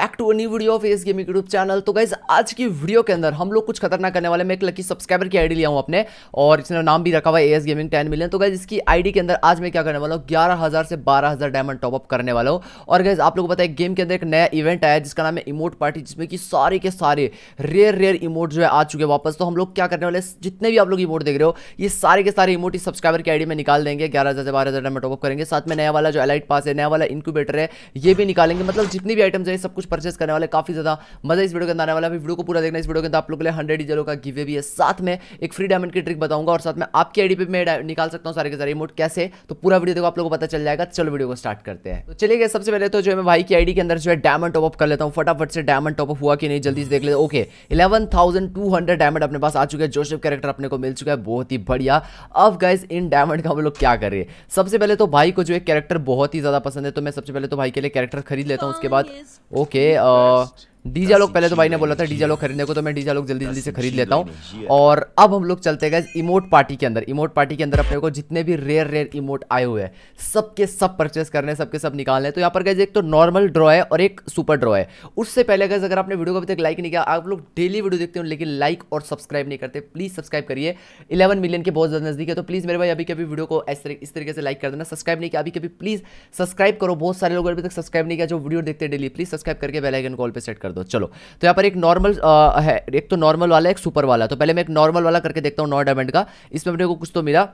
back to new video of S gaming YouTube channel तो guys आज की video के अंदर हम लोग कुछ खतरनाक करने वाले मैं एक लकी सब्सक्राइबर की आईडी लिया हूं अपने और इसने नाम भी रखा हुआ है एस गेमिंग टेन मिलियन तो गाइज इसकी आईडी के अंदर आज मैं क्या करने वाला हूँ ग्यारह हज़ार से बारह हज़ार डायमंड टॉपअप करने वाला हूँ और गाइज आप लोग बताए गेम के अंदर एक नया इवेंट आया जिसका नाम है इमोट पार्टी जिसमें कि सारे के सारे रेयर रेयर इमोट जो है आ चुके वापस तो हम लोग क्या करने वाले जितने भी आप लोग इमोट देख रहे हो ये सारे के सारे इमोट इस सब्सक्राइबर की आईडी में निकाल देंगे ग्यारह हज़ार से बारह हज़ार डायमंड टॉपअप करेंगे साथ में नया वाला जो एलाइट पास है नया वाला इंक्यूबेटर है ये भी निकालेंगे मतलब जितनी भी आइटम्स है सब कुछ परचेस करने वाले काफी ज्यादा मजा इस वीडियो के अंदर आने वाला है वीडियो को पूरा देखना इस वीडियो के अंदर आप लोग हंड्रेड डीजलों का गिवे भी है साथ में एक फ्री डायमंड की ट्रिक बताऊंगा और साथ में आपकी आईडी पे मैं निकाल सकता हूँ सारे के सारे रिमोट कैसे तो पूरा वीडियो देखो आप लोगों को पता चल जाएगा चलो वीडियो को स्टार्ट करते हैं तो चलिए सबसे पहले तो जो है मैं भाई की आईडी के अंदर जो है डायमंड टॉपअप कर लेता हूँ फटाफट से डायमंड टॉपअप हुआ कि नहीं जल्दी से देख लेते ओके इलेवन डायमंड अपने पास आ चुके हैं जोशिफ कैरेक्टर अपने को मिल चुका है बहुत ही बढ़िया अब गाइज इन डायमंड का हम लोग क्या करें सबसे पहले तो भाई को जो है कैरेक्टर बहुत ही ज्यादा पसंद है तो मैं सबसे पहले तो भाई के लिए कैरेक्टर खरीद लेता हूँ उसके हाँ, बाद ओके 对，呃。डीजा लोग पहले तो भाई ने बोला था डीजा लोग खरीदने को तो मैं डीजा लोग जल्दी जल्दी से खरीद लेता हूँ और अब हम लोग चलते गए इमोट पार्टी के अंदर इमोट पार्टी के अंदर अपने को जितने भी रेयर रेयर इमोट आए हुए हैं सबके सब परचेस करने सबके सब निकालने हैं तो यहाँ पर गए एक तो नॉर्मल ड्रॉ है और एक सुपर ड्रॉ है उससे पहले गए अगर आपने वीडियो को अभी तक लाइक नहीं किया आप लोग डेली वीडियो देखते हो लेकिन लाइक और सब्सक्राइब नहीं करते प्लीज़ सब्सक्राइब करिए इलेवन मिलियन के बहुत ज़्यादा नज़दीक है तो प्लीज़ मेरे भाई अभी कभी वीडियो को इस तरीके से लाइक कर देना सब्सक्राइब नहीं किया अभी कभी प्लीज़ सब्सक्राइब करो बहुत सारे लोग अभी तक सब्सक्राइब नहीं किया जो वीडियो देखते हैं डेली प्लीज़ सब्सक्राइब करके बेलाइकन कॉल पर सेट कर कर दो चलो तो यहाँ पर एक नॉर्मल है एक तो नॉर्मल वाला एक सुपर वाला तो पहले मैं एक नॉर्मल वाला करके देखता हूँ नौ डायमंड का इसमें अपने को कुछ तो मिला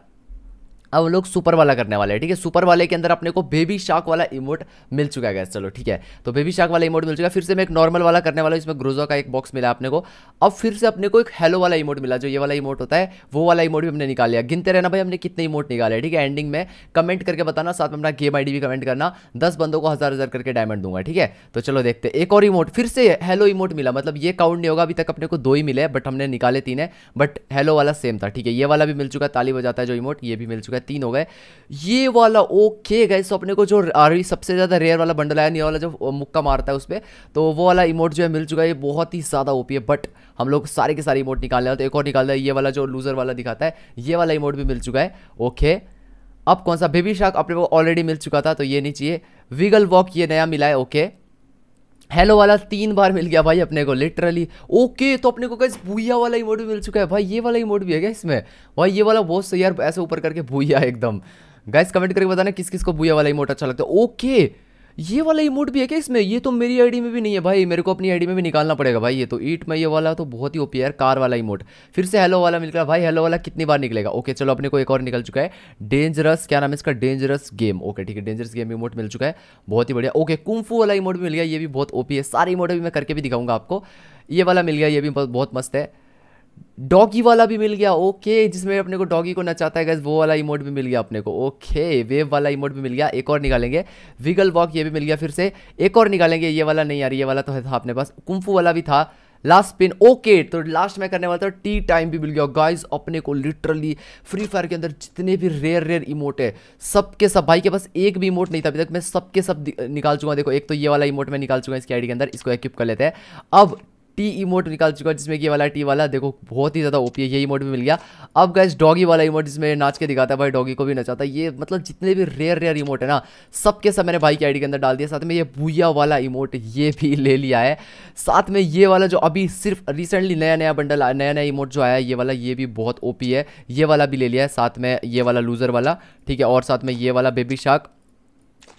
अब हम लोग सुपर वाला करने वाले हैं ठीक है सुपर वाले के अंदर अपने को बेबी शाक वाला इमोट मिल चुका है चलो ठीक है तो बेबी शाक वाला इमोट मिल चुका फिर से मैं एक नॉर्मल वाला करने वाला इसमें ग्रोजो का एक बॉक्स मिला अपने को अब फिर से अपने को एक हेलो वाला इमोट मिला जो ये वाला इमोट होता है वो वाला इमोट भी हमने निकाल लिया गिनते रहना भाई हमने कितने इमोट निकाले ठीक है एंडिंग में कमेंट करके बताना साथ में अपना गेम आई भी कमेंट करना दस बंदों को हज़ार हज़ार करके डायमंड दूंगा ठीक है तो चलो देखते एक और इमोट फिर से हेलो इमोट मिला मतलब ये काउंट नहीं होगा अभी तक अपने को दो ही मिले बट हमने निकाले तीन है बट हेलो वाला सेम था ठीक है ये वाला भी मिल चुका ताली बजाता है जो इमोट ये भी मिल चुका है तीन हो गए ये वाला ओके गए सो अपने को जो अभी सबसे ज़्यादा रेयर वाला बंडल आया नहीं वाला जो मुक्का मारता है उस पर तो वो वाला इमोट जो है मिल चुका है ये बहुत ही ज़्यादा ओपी है बट हम लोग सारे के सारे इमोट निकाल रहे तो एक और निकाल रहे ये वाला जो लूज़र वाला दिखाता है ये वाला इमोट भी मिल चुका है ओके अब कौन सा बेबी शार्क अपने को ऑलरेडी मिल चुका था तो ये नहीं चाहिए विगल वॉक ये नया मिला है ओके हेलो वाला तीन बार मिल गया भाई अपने को लिटरली ओके तो अपने को गैस भूया वाला इमोट भी मिल चुका है भाई ये वाला इमोट भी है क्या इसमें भाई ये वाला बहुत सही यार ऐसे ऊपर करके भूया एकदम गैस कमेंट करके बताना किस किस को भूया वाला इमोट अच्छा लगता है ओके ये वाला इमोट भी है क्या इसमें ये तो मेरी आईडी में भी नहीं है भाई मेरे को अपनी आईडी में भी निकालना पड़ेगा भाई ये तो ईट में ये वाला तो बहुत ही ओपी है कार वाला इमोट फिर से हेलो वाला मिल रहा भाई हेलो वाला कितनी बार निकलेगा ओके चलो अपने को एक और निकल चुका है डेंजरस क्या नाम है इसका डेंजरस गेम ओके ठीक है डेंजरस गेम इमोट मिल चुका है बहुत ही बढ़िया ओके कुम्फू वाला इमोट भी मिल गया ये भी बहुत ओपी है सारे इमोट भी मैं करके भी दिखाऊंगा आपको ये वाला मिल गया ये भी बहुत मस्त है डॉगी वाला भी मिल गया ओके जिसमें अपने को डॉगी को नचाता है गैस वो वाला इमोट भी मिल गया अपने को ओके वेव वाला इमोट भी मिल गया एक और निकालेंगे विगल वॉक ये भी मिल गया फिर से एक और निकालेंगे ये वाला नहीं यार ये वाला तो है था अपने पास कुंफू वाला भी था लास्ट पिन ओके तो लास्ट में करने वाला था टी टाइम भी मिल गया गाइस अपने को लिटरली फ्री फायर के अंदर जितने भी रेयर रेयर इमोट है सबके सब भाई के पास एक भी इमोट नहीं था अभी तक मैं सबके सब निकाल चुका देखो एक तो ये वाला इमोट मैं निकाल चुका इसकी आईडी के अंदर इसको एक्यूप कर लेते हैं अब टी इमोट निकाल चुका है जिसमें ये वाला टी वाला देखो बहुत ही ज़्यादा ओपी है ये इमोट भी मिल गया अब गैस डॉगी वाला इमोट जिसमें नाच के दिखाता है भाई डॉगी को भी नचाता है ये मतलब जितने भी रेयर रेयर इमोट है ना सबके सब मैंने भाई की आईडी के अंदर डाल दिया साथ में ये भूया वाला इमोट ये भी ले लिया है साथ में ये वाला जो अभी सिर्फ रिसेंटली नया नया बंडल नया नया इमोट जो आया ये वाला ये भी बहुत ओपी है ये वाला भी ले लिया है साथ में ये वाला लूज़र वाला ठीक है और साथ में ये वाला बेबी शार्क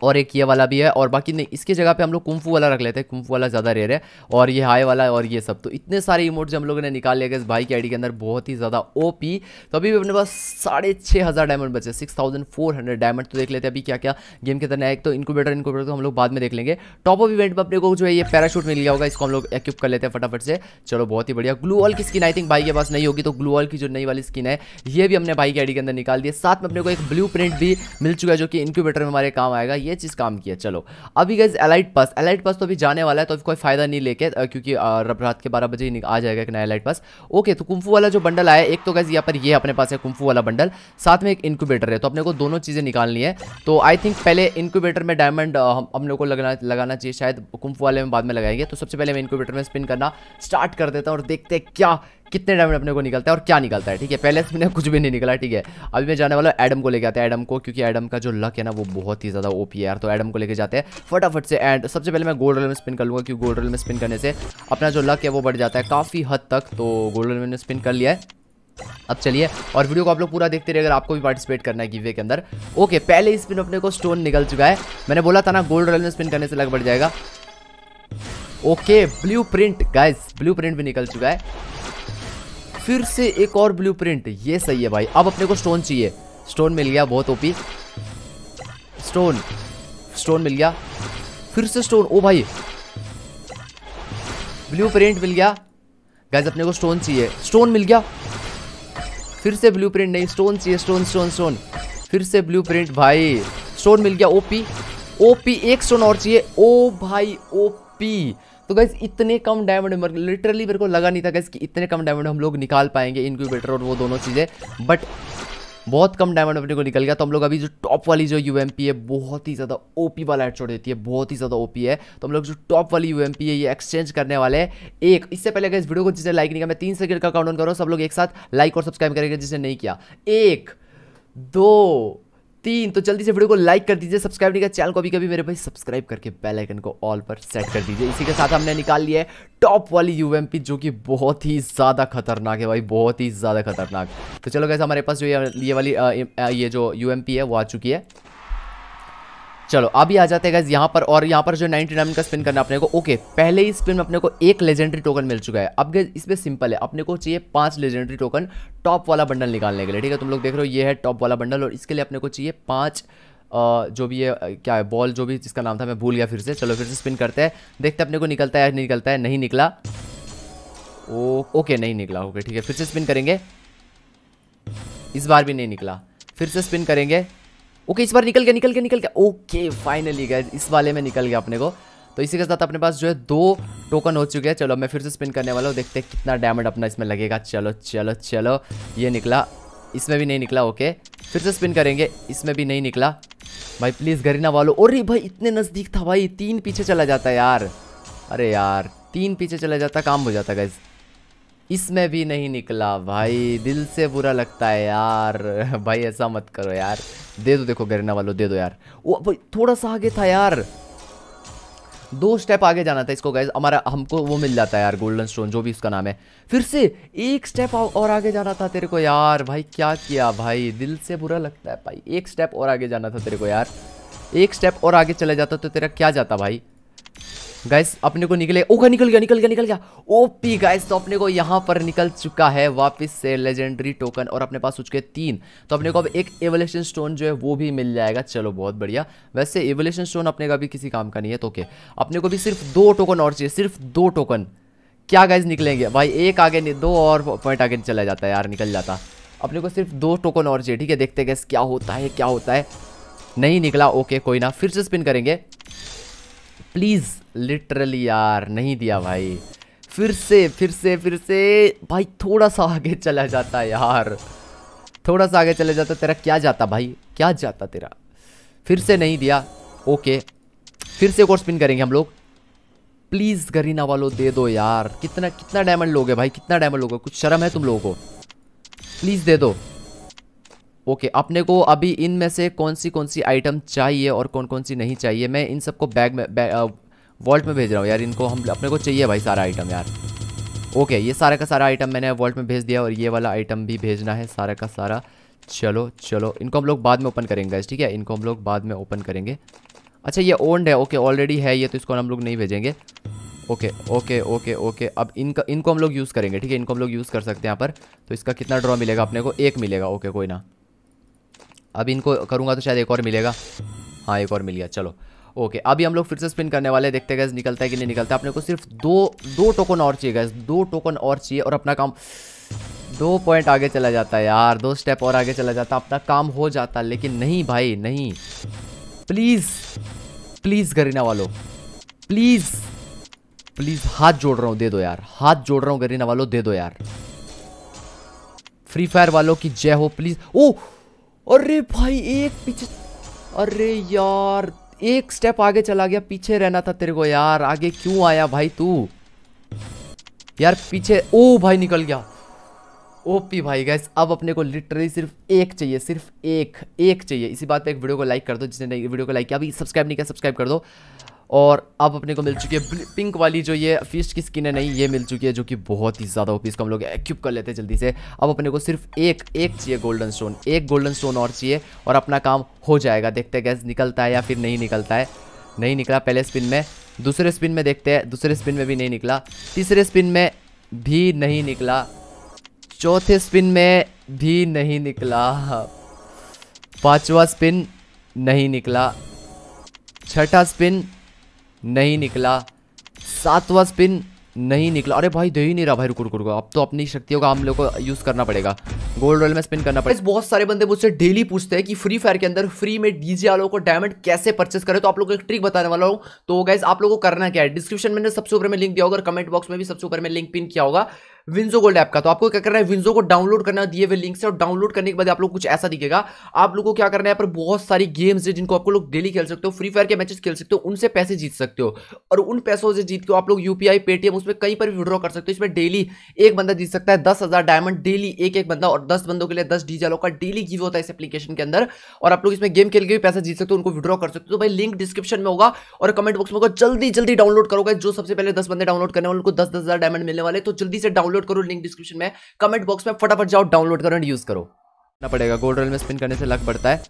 और एक ये वाला भी है और बाकी नहीं इसके जगह पे हम लोग कुंफू वाला रख लेते हैं कुंफू वाला ज़्यादा रेयर है और ये हाई वाला और ये सब तो इतने सारे इमोट्स हम लोगों ने निकाल लिया इस भाई की आईडी के अंदर बहुत ही ज़्यादा ओ पी तो अभी भी अपने पास साढ़े छः हज़ार डायमंड बचे six thousand four hundred diamond तो देख लेते हैं अभी क्या क्या गेम के अंदर है एक तो इनकोबेटर इनकोबेटर तो हम लोग बाद में देख लेंगे टॉप ऑफ इवेंट पर अपने को जो है ये पैराशूट मिल गया होगा इसको हम लोग एक्यूब कर लेते हैं फटाफट से चलो बहुत ही बढ़िया ग्लू वॉल की स्किन आई थिंक भाई के पास नहीं होगी तो ग्लू वॉल की जो नई वाली स्किन है ये भी हमने भाई की आई के अंदर निकाल दिया साथ में अपने को एक ब्लू भी मिल चुका है जो कि इनक्यूबेटर में हमारे काम आएगा ये चीज़ काम किया चलो अभी guess elite pass elite pass तो अभी जाने वाला है तो अभी कोई फ़ायदा नहीं लेके क्योंकि रात के बारह बजे ही आ जाएगा एक नया एलाइट पास ओके तो कुंफू वाला जो बंडल आया एक तो गैस यहाँ पर ये अपने पास है कुंफू वाला बंडल साथ में एक इंक्यूबेटर है तो अपने को दोनों चीज़ें निकालनी है तो आई थिंक पहले इंक्यूबेटर में डायमंड अपने को लगना लगाना चाहिए शायद कुंफू वाले में बाद में लगाएंगे तो सबसे पहले मैं इंक्यूबेटर में स्पिन करना स्टार्ट कर देता हूँ और देखते हैं क्या कितने डायमंड अपने को निकलता है और क्या निकलता है ठीक है पहले से तो कुछ भी नहीं निकला ठीक है अभी मैं जाने वाला हूँ एडम को लेके आते हैं एडम को क्योंकि एडम का जो लक है ना वो बहुत ही ज़्यादा ओपी है यार तो एडम को लेके जाते हैं फटाफट से एंड सबसे पहले मैं गोल्ड रेल में स्पिन कर लूँगा क्योंकि गोल्ड रेल में स्पिन करने से अपना जो लक है वो बढ़ जाता है काफ़ी हद तक तो गोल्ड रेल मैंने स्पिन कर लिया है अब चलिए और वीडियो को आप लोग पूरा देखते रहे अगर आपको भी पार्टिसिपेट करना है गिवे के अंदर ओके पहले ही स्पिन अपने को स्टोन निकल चुका है मैंने बोला था ना गोल्ड रेल में स्पिन करने से लग बढ़ जाएगा okay blueprint guys blueprint भी निकल चुका है फिर से एक और ब्लू प्रिंट ये सही है भाई अब अपने को स्टोन चाहिए स्टोन मिल गया बहुत ओपी स्टोन स्टोन मिल गया फिर से स्टोन ओ भाई ब्लू प्रिंट मिल गया गैस अपने को स्टोन चाहिए स्टोन मिल गया फिर से ब्लू प्रिंट नहीं स्टोन चाहिए स्टोन स्टोन स्टोन फिर से ब्लू प्रिंट भाई स्टोन मिल गया ओपी ओपी एक स्टोन और चाहिए ओ भाई ओपी तो गैस इतने कम डायमंड लिटरली मेरे को लगा नहीं था गैस कि इतने कम डायमंड हम लोग निकाल पाएंगे इनक्यूबेटर और वो दोनों चीज़ें बट बहुत कम डायमंड अपने को निकल गया तो हम लोग अभी जो टॉप वाली जो यू है बहुत ही ज़्यादा ओपी वाला एड छोड़ देती है बहुत ही ज़्यादा ओपी है तो हम लोग जो टॉप वाली यू है ये एक्सचेंज करने वाले हैं एक इससे पहले अगर इस वीडियो को जिसने लाइक नहीं किया मैं तीन सेकंड का काउंट ऑन कर रहा हूँ सब लोग एक साथ लाइक और सब्सक्राइब करेंगे जिसने नहीं किया एक दो तीन तो जल्दी से वीडियो को लाइक कर दीजिए सब्सक्राइब नहीं कर चैनल को अभी कभी मेरे भाई सब्सक्राइब करके बेल आइकन को ऑल पर सेट कर दीजिए इसी के साथ हमने निकाल लिया है टॉप वाली यूएमपी जो कि बहुत ही ज़्यादा खतरनाक है भाई बहुत ही ज़्यादा खतरनाक तो चलो कैसे हमारे पास जो ये वाली ये जो यूएमपी है वो आ चुकी है चलो अभी आ जाते हैं गैस यहाँ पर और यहाँ पर जो नाइनटी नाइन का स्पिन करना अपने को ओके पहले ही स्पिन में अपने को एक लेजेंडरी टोकन मिल चुका है अब गैस इसमें सिंपल है अपने को चाहिए पांच लेजेंडरी टोकन टॉप वाला बंडल निकालने के लिए ठीक है तुम लोग देख रहे हो ये है टॉप वाला बंडल और इसके लिए अपने को चाहिए पाँच जो भी ये क्या है बॉल जो भी जिसका नाम था मैं भूल गया फिर से चलो फिर से स्पिन करते हैं देखते अपने को निकलता है निकलता है नहीं निकला ओ ओके नहीं निकला ओके ठीक है फिर से स्पिन करेंगे इस बार भी नहीं निकला फिर से स्पिन करेंगे ओके इस बार निकल गया निकल गया निकल गया ओके फाइनली गए इस वाले में निकल गया अपने को तो इसी के साथ अपने पास जो है दो टोकन हो चुके हैं चलो मैं फिर से स्पिन करने वाला हूँ देखते हैं कितना डैमेज अपना इसमें लगेगा चलो चलो चलो ये निकला इसमें भी नहीं निकला ओके फिर से स्पिन करेंगे इसमें भी नहीं निकला भाई प्लीज़ गरीना वालो अरे भाई इतने नज़दीक था भाई तीन पीछे चला जाता यार अरे यार तीन पीछे चला जाता काम हो जाता गैस इसमें भी नहीं निकला भाई दिल से बुरा लगता है यार भाई ऐसा मत करो यार दे दो देखो गरना वालों दे दो यार वो थोड़ा सा आगे था यार दो स्टेप आगे जाना था इसको गाइज हमारा हमको वो मिल जाता है यार गोल्डन स्टोन जो भी उसका नाम है फिर से एक स्टेप और आगे जाना था तेरे को यार भाई क्या किया भाई दिल से बुरा लगता है भाई एक स्टेप और आगे जाना था तेरे को यार एक स्टेप और आगे चले जाता तो तेरा क्या जाता भाई गाइस अपने को निकले ओ का निकल गया निकल गया निकल गया ओपी गाइस तो अपने को यहाँ पर निकल चुका है वापस से लेजेंडरी टोकन और अपने पास हो चुके तीन तो अपने को अब एक एवोलेशन स्टोन जो है वो भी मिल जाएगा चलो बहुत बढ़िया वैसे एवोलेशन स्टोन अपने का भी किसी काम का नहीं है तो ओके अपने को भी सिर्फ दो टोकन और चाहिए सिर्फ दो टोकन क्या गाइज निकलेंगे भाई एक आगे दो और पॉइंट आगे चला जाता है यार निकल जाता अपने को सिर्फ दो टोकन और चाहिए ठीक है देखते गैस क्या होता है क्या होता है नहीं निकला ओके कोई ना फिर से स्पिन करेंगे प्लीज़ लिटरली यार नहीं दिया भाई फिर से फिर से फिर से भाई थोड़ा सा आगे चला जाता यार थोड़ा सा आगे चला जाता तेरा क्या जाता भाई क्या जाता तेरा फिर से नहीं दिया ओके फिर से एक और स्पिन करेंगे हम लोग प्लीज़ गरीना वालों दे दो यार कितना कितना डायमंड लोगे भाई कितना डायमंड लोगे कुछ शर्म है तुम लोगों को प्लीज़ दे दो ओके अपने को अभी इन में से कौन सी कौन सी आइटम चाहिए और कौन कौन सी नहीं चाहिए मैं इन सबको बैग में वॉल्ट uh, में भेज रहा हूँ यार इनको हम अपने को चाहिए भाई सारा आइटम यार ओके ये सारे का सारा आइटम मैंने वॉल्ट में भेज दिया और ये वाला आइटम भी भेजना है सारा का सारा चलो चलो इनको हम लोग बाद में ओपन करेंगे ठीक है इनको हम लोग बाद में ओपन करेंगे अच्छा ये ओन्ड है ओके ऑलरेडी है ये तो इसको हम लोग नहीं भेजेंगे ओके ओके ओके ओके अब इनका इनको हम लोग यूज़ करेंगे ठीक है इनको हम लोग यूज़ कर सकते हैं यहाँ पर तो इसका कितना ड्रॉ मिलेगा अपने को एक मिलेगा ओके कोई ना अभी इनको करूँगा तो शायद एक और मिलेगा हाँ एक और मिल गया चलो ओके अभी हम लोग फिर से स्पिन करने वाले हैं देखते गए निकलता है कि नहीं निकलता है अपने को सिर्फ दो दो टोकन और चाहिए गैस दो टोकन और चाहिए और अपना काम दो पॉइंट आगे चला जाता है यार दो स्टेप और आगे चला जाता अपना काम हो जाता लेकिन नहीं भाई नहीं प्लीज़ प्लीज़ गरीना वालों प्लीज़ प्लीज़ हाथ जोड़ रहा हूँ दे दो यार हाथ जोड़ रहा हूँ गरीना वालों दे दो यार फ्री फायर वालों की जय हो प्लीज़ ओ अरे भाई एक पीछे अरे यार एक स्टेप आगे चला गया पीछे रहना था तेरे को यार आगे क्यों आया भाई तू यार पीछे ओ भाई निकल गया ओपी भाई गैस अब अपने को लिटरली सिर्फ एक चाहिए सिर्फ एक एक चाहिए इसी बात पे एक वीडियो को लाइक कर दो जिसने वीडियो को लाइक किया अभी सब्सक्राइब नहीं किया सब्सक्राइब कर दो और अब अपने को मिल चुकी है पिंक वाली जो ये फिस्ट की स्किन है नहीं ये मिल चुकी है जो कि बहुत ही ज़्यादा ओपी इसको हम लोग एक्यूब कर लेते हैं जल्दी से अब अपने को सिर्फ एक एक चाहिए गोल्डन स्टोन एक गोल्डन स्टोन और चाहिए और अपना काम हो जाएगा देखते गैस निकलता है या फिर नहीं निकलता है नहीं निकला पहले स्पिन में दूसरे स्पिन में देखते हैं दूसरे स्पिन में भी नहीं निकला तीसरे स्पिन में भी नहीं निकला चौथे स्पिन में भी नहीं निकला पाँचवा स्पिन नहीं निकला छठा स्पिन नहीं निकला सातवा स्पिन नहीं निकला अरे भाई दे ही नहीं रहा भाई रुको रुको रुको अब तो अपनी शक्तियों का हम लोग को यूज़ करना पड़ेगा गोल्ड रॉयल में स्पिन करना पड़ेगा बहुत सारे बंदे मुझसे डेली पूछते हैं कि फ्री फायर के अंदर फ्री में डीजे वालों को डायमंड कैसे परचेस करें तो आप लोग को एक ट्रिक बताने वाला हूँ तो गैस आप लोग को करना क्या है डिस्क्रिप्शन में सबसे ऊपर में लिंक दिया होगा और कमेंट बॉक्स में भी सबसे ऊपर में लिंक पिन किया होगा विंजो गोल्ड ऐप का तो आपको क्या करना है विंजो को डाउनलोड करना दिए हुए लिंक से और डाउनलोड करने के बाद आप लोग कुछ ऐसा दिखेगा आप लोगों को क्या करना है यहाँ पर बहुत सारी गेम्स है जिनको आप लोग डेली खेल सकते हो फ्री फायर के मैचेस खेल सकते हो उनसे पैसे जीत सकते हो और उन पैसों से जीत के आप लोग यूपीआई पेटीएम उसमें कहीं पर भी विड्रॉ कर सकते हो इसमें डेली एक बंदा जीत सकता है दस हजार डायमंड डेली एक एक बंदा और दस बंदों के लिए दस डी का डेली गिव होता है इस एप्लीकेशन के अंदर और आप लोग इसमें गेम खेल के भी पैसा जीत सकते हो उनको विड्रॉ कर सकते हो तो भाई लिंक डिस्क्रिप्शन में होगा और कमेंट बॉक्स में होगा जल्दी जल्दी डाउनलोड करोगे जो सबसे पहले दस बंदे डाउनलोड करने वाले उनको दस दस हजार डायमंड मिलने वाले तो जल्दी से डाउनलोड डाउनलोड करो लिंक डिस्क्रिप्शन में कमेंट बॉक्स में फटाफट जाओ डाउनलोड करो एंड यूज़ करो ना पड़ेगा गोल्ड रेल में स्पिन करने से लक बढ़ता है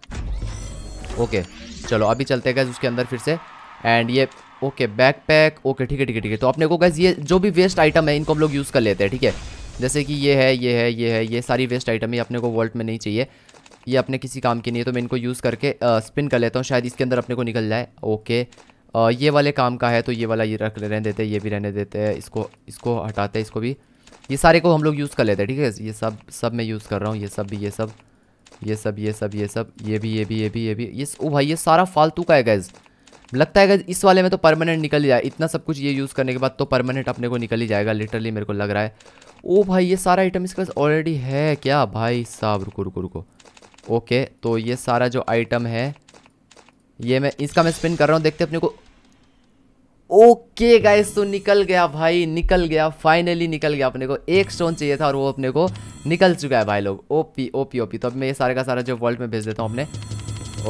ओके चलो अभी चलते गए उसके अंदर फिर से एंड ये ओके बैक पैक ओके ठीक है ठीक है ठीक है तो अपने को गैस ये जो भी वेस्ट आइटम है इनको हम लोग यूज़ कर लेते हैं ठीक है जैसे कि ये है ये है ये है ये सारी वेस्ट आइटम ही अपने को वॉल्ट में नहीं चाहिए ये अपने किसी काम की नहीं है तो मैं इनको यूज़ करके आ, स्पिन कर लेता हूँ शायद इसके अंदर अपने को निकल जाए ओके आ, ये वाले काम का है तो ये वाला ये रख रहने देते हैं ये भी रहने देते हैं इसको इसको हटाते हैं इसको भी ये सारे को हम लोग यूज़ कर लेते हैं ठीक है ये सब सब मैं यूज़ कर रहा हूँ ये सब भी ये सब ये सब ये सब ये सब ये भी ये भी ये भी ये भी ये ओ भाई ये सारा फालतू का है गैज़ लगता है इस वाले में तो परमानेंट निकल जाए इतना सब कुछ ये यूज़ करने के बाद तो परमानेंट अपने को निकल ही जाएगा लिटरली मेरे को लग रहा है ओ भाई ये सारा आइटम इसके पास ऑलरेडी है क्या भाई साहब रुको रुको रुको ओके तो ये सारा जो आइटम है ये मैं इसका मैं स्पिन कर रहा हूँ देखते अपने को ओके गाइस तो निकल गया भाई निकल गया फाइनली निकल गया अपने को एक स्टोन चाहिए था और वो अपने को निकल चुका है भाई लोग ओपी ओपी ओपी तो अब मैं ये सारे का सारा जो वॉल्ट में भेज देता हूँ अपने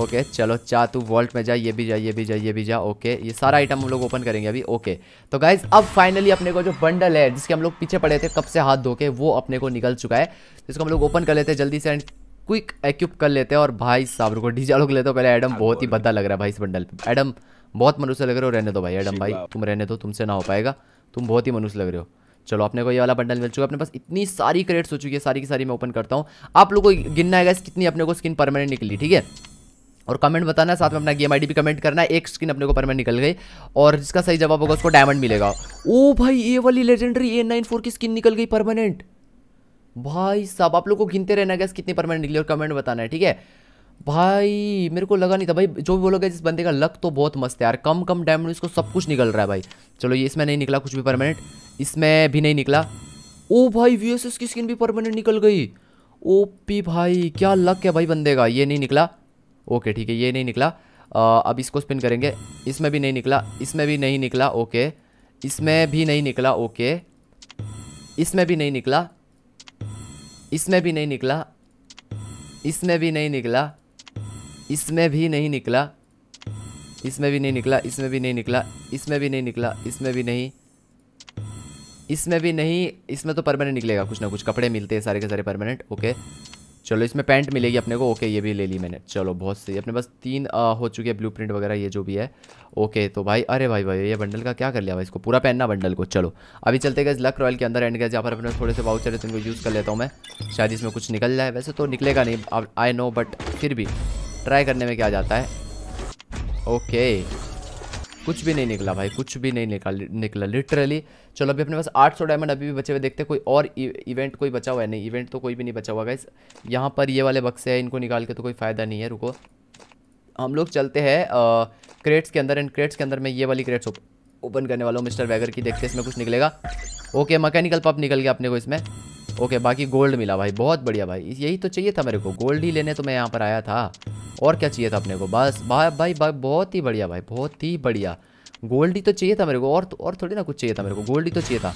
ओके चलो चा तू वॉल्ट में जा ये भी जा ये भी जा ये भी जा ओके ये सारा आइटम हम लोग ओपन करेंगे अभी ओके तो गाइज अब फाइनली अपने को जो बंडल है जिसके हम लोग पीछे पड़े थे कब से हाथ धो के वो अपने को निकल चुका है जिसको हम लोग ओपन कर लेते हैं जल्दी से एंड क्विक एक्यूप कर लेते हैं और भाई साहब को डीजा लोग लेते हो पहले एडम हाँ, बहुत ही बद्दा लग रहा है भाई इस बंडल पर एडम बहुत मनुष्य लग रहे हो रहने दो भाई एडम भाई तुम रहने दो तुमसे ना हो पाएगा तुम बहुत ही मनुष्य लग रहे हो चलो अपने को ये वाला बंडल मिल चुका है अपने पास इतनी सारी क्रेट्स हो चुकी है सारी की सारी मैं ओपन करता हूँ आप लोगों को गिनना है गैस कितनी अपने को स्किन परमानेंट निकली ठीक है और कमेंट बताना साथ में अपना गेम आईडी भी कमेंट करना है एक स्किन अपने को परमानेंट निकल गई और जिसका सही जवाब होगा उसको डायमंड मिलेगा ओ भाई ये वाली लेजेंडरी ए नाइन फोर की स्किन निकल गई परमानेंट भाई साहब आप लोग को गिनते रहना गैस कितनी परमानेंट निकली और कमेंट बताना है ठीक है भाई मेरे को लगा नहीं था भाई जो भी बोलोगे इस बंदे का लक तो बहुत मस्त है यार कम कम टाइम में इसको सब कुछ निकल रहा है भाई चलो ये इसमें नहीं निकला कुछ भी परमानेंट इसमें भी नहीं निकला ओ भाई वी की स्किन भी परमानेंट निकल गई ओ पी भाई क्या लक है भाई बंदे का ये नहीं निकला ओके ठीक है ये नहीं निकला आ, अब इसको स्पिन करेंगे इसमें भी नहीं निकला इसमें भी नहीं निकला ओके इसमें भी नहीं निकला ओके इसमें भी नहीं निकला इसमें भी नहीं निकला इसमें भी नहीं निकला इसमें भी नहीं निकला इसमें भी नहीं निकला इसमें भी नहीं निकला इसमें भी नहीं निकला इसमें भी नहीं इसमें भी नहीं इसमें तो परमानेंट निकलेगा कुछ ना कुछ कपड़े मिलते हैं सारे के सारे परमानेंट ओके चलो इसमें पैंट मिलेगी अपने को ओके ये भी ले ली मैंने चलो बहुत सही अपने बस तीन आ, हो चुके हैं ब्लू प्रिंट वगैरह ये जो भी है ओके तो भाई अरे भाई भाई ये बंडल का क्या कर लिया भाई इसको पूरा पहनना बंडल को चलो अभी चलते गए लक रॉयल के अंदर एंड गए जहाँ पर अपने थोड़े से बाउचर है इनको यूज़ कर लेता हूँ मैं शायद इसमें कुछ निकल जाए वैसे तो निकलेगा नहीं आई नो बट फिर भी ट्राई करने में क्या जाता है ओके कुछ भी नहीं निकला भाई कुछ भी नहीं निकल निकला लिटरली चलो अभी अपने पास 800 डायमंड अभी भी बचे हुए देखते हैं कोई और इवेंट e- कोई बचा हुआ है नहीं इवेंट तो कोई भी नहीं बचा हुआ गाइस यहाँ पर ये वाले बक्से हैं इनको निकाल के तो कोई फ़ायदा नहीं है रुको हम लोग चलते हैं क्रेट्स के अंदर एंड क्रेट्स के अंदर मैं ये वाली क्रेट्स ओपन करने वाला हूँ मिस्टर वैगर की देखते इसमें कुछ निकलेगा ओके मकैनिकल पप निकल गया अपने को इसमें ओके बाकी गोल्ड मिला भाई बहुत बढ़िया भाई यही तो चाहिए था मेरे को गोल्ड ही लेने तो मैं यहाँ पर आया था और क्या चाहिए था अपने को बस भाई भाई बहुत ही बढ़िया भाई बहुत ही बढ़िया गोल्ड ही तो चाहिए था मेरे को और और थोड़ी ना कुछ चाहिए था मेरे को गोल्ड ही तो चाहिए था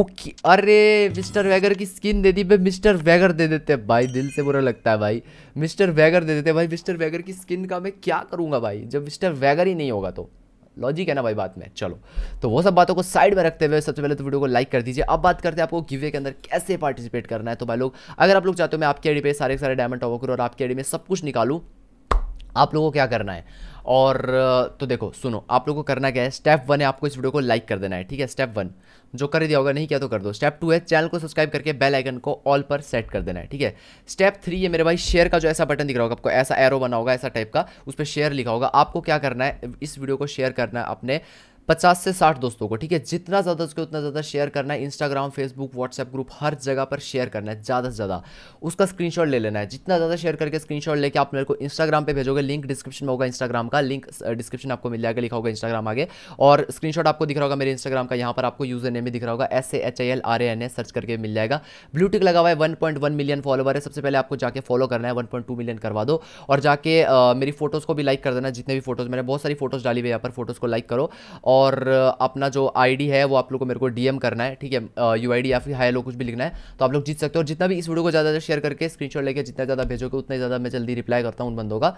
ओके अरे मिस्टर वैगर की स्किन दे दी भाई मिस्टर वैगर दे देते भाई दिल से बुरा लगता है भाई मिस्टर वैगर दे देते भाई मिस्टर वैगर की स्किन का मैं क्या करूँगा भाई जब मिस्टर वैगर ही नहीं होगा तो लॉजिक है ना भाई बात में चलो तो वो सब बातों को साइड में रखते हुए सबसे पहले तो वीडियो को लाइक कर दीजिए अब बात करते हैं आपको गिवे के अंदर कैसे पार्टिसिपेट करना है तो भाई लोग अगर आप लोग चाहते हो मैं आपकी आईडी पे सारे सारे डायमंड करूँ और आपकी आईडी में सब कुछ निकालू आप लोगों को क्या करना है और तो देखो सुनो आप लोगों को करना क्या है स्टेप वन है आपको इस वीडियो को लाइक कर देना है ठीक है स्टेप वन जो कर दिया होगा नहीं किया तो कर दो स्टेप टू है चैनल को सब्सक्राइब करके बेल आइकन को ऑल पर सेट कर देना है ठीक है स्टेप थ्री है मेरे भाई शेयर का जो ऐसा बटन दिख रहा होगा आपको ऐसा एरो बना होगा ऐसा टाइप का उस पर शेयर लिखा होगा आपको क्या करना है इस वीडियो को शेयर करना है अपने पचास से साठ दोस्तों को ठीक है जितना ज़्यादा उसके उतना ज़्यादा शेयर करना है इंस्टाग्राम फेसबुक व्हाट्सएप ग्रुप हर जगह पर शेयर करना है ज़्यादा से ज़्यादा उसका स्क्रीनशॉट ले लेना है जितना ज़्यादा शेयर करके स्क्रीनशॉट लेके आप मेरे को इंस्टाग्राम पे भेजोगे लिंक डिस्क्रिप्शन में होगा इंस्टाग्राम का लिंक डिस्क्रिप्शन uh, आपको मिल जाएगा लिखा होगा इंस्टाग्राम आगे और स्क्रीनशॉट आपको दिख रहा होगा मेरे इंस्टाग्राम का यहाँ पर आपको यूजर नेम भी दिख रहा होगा S A H I L R A N A search करके मिल जाएगा ब्लूटिक लगा हुआ है one point one million follower है सबसे पहले आपको जाके फॉलो करना है वन पॉइंट टू मिलियन करवा दो और जाके uh, मेरी फोटोज़ को भी लाइक कर देना जितने भी फोटोज़ मैंने बहुत सारी फोटोज़ डाली हुई यहाँ पर फोटोज़ को लाइक करो और अपना जो आईडी है वो आप लोग को मेरे को डीएम करना है ठीक है यू आई या फिर हाई लो कुछ भी लिखना है तो आप लोग जीत सकते हो और जितना भी इस वीडियो को ज़्यादा ज़्यादा शेयर करके स्क्रीनशॉट लेके जितना ज़्यादा भेजोगे उतना ज़्यादा मैं जल्दी रिप्लाई करता हूँ उन बंदों का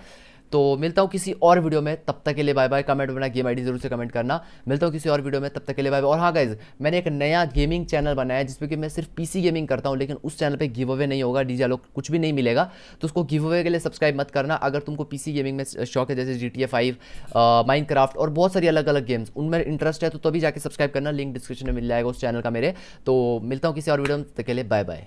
तो मिलता हूँ किसी और वीडियो में तब तक के लिए बाय बाय कमेंट बना गेम आईडी जरूर से कमेंट करना मिलता हूँ किसी और वीडियो में तब तक के लिए बाय बाय और हाँ गाइज मैंने एक नया गेमिंग चैनल बनाया है जिसमें कि मैं सिर्फ पीसी गेमिंग करता हूँ लेकिन उस चैनल पर गिव अवे नहीं होगा डीजे लोग कुछ भी नहीं मिलेगा तो उसको गिव अवे के लिए सब्सक्राइब मत करना अगर तुमको सी गेमिंग में शौक है जैसे G T A five craft और बहुत सारी अलग अलग गेम्स उनमें इंटरेस्ट है तो तभी जाकर सब्सक्राइब करना लिंक डिस्क्रिप्शन में मिल जाएगा उस चैनल का मेरे तो मिलता हूँ किसी और वीडियो में तब तक के लिए बाय बाय